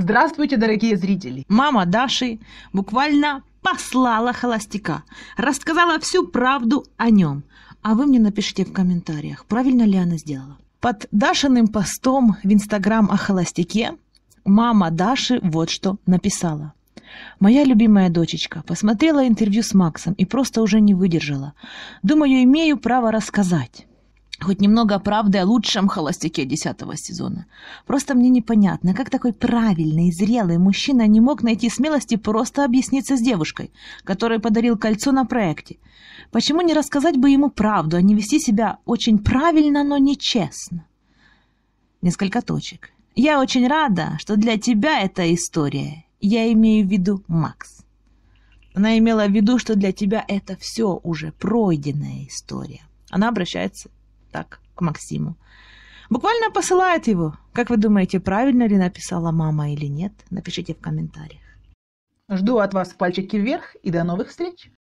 Здравствуйте, дорогие зрители! Мама Даши буквально послала холостяка, рассказала всю правду о нем. А вы мне напишите в комментариях, правильно ли она сделала. Под Дашиным постом в Инстаграм о холостяке мама Даши вот что написала. Моя любимая дочечка посмотрела интервью с Максом и просто уже не выдержала. Думаю, имею право рассказать хоть немного правды о лучшем холостяке десятого сезона. Просто мне непонятно, как такой правильный, зрелый мужчина не мог найти смелости просто объясниться с девушкой, которой подарил кольцо на проекте. Почему не рассказать бы ему правду, а не вести себя очень правильно, но нечестно? Несколько точек. Я очень рада, что для тебя эта история. Я имею в виду Макс. Она имела в виду, что для тебя это все уже пройденная история. Она обращается так, к Максиму. Буквально посылает его. Как вы думаете, правильно ли написала мама или нет? Напишите в комментариях. Жду от вас пальчики вверх и до новых встреч!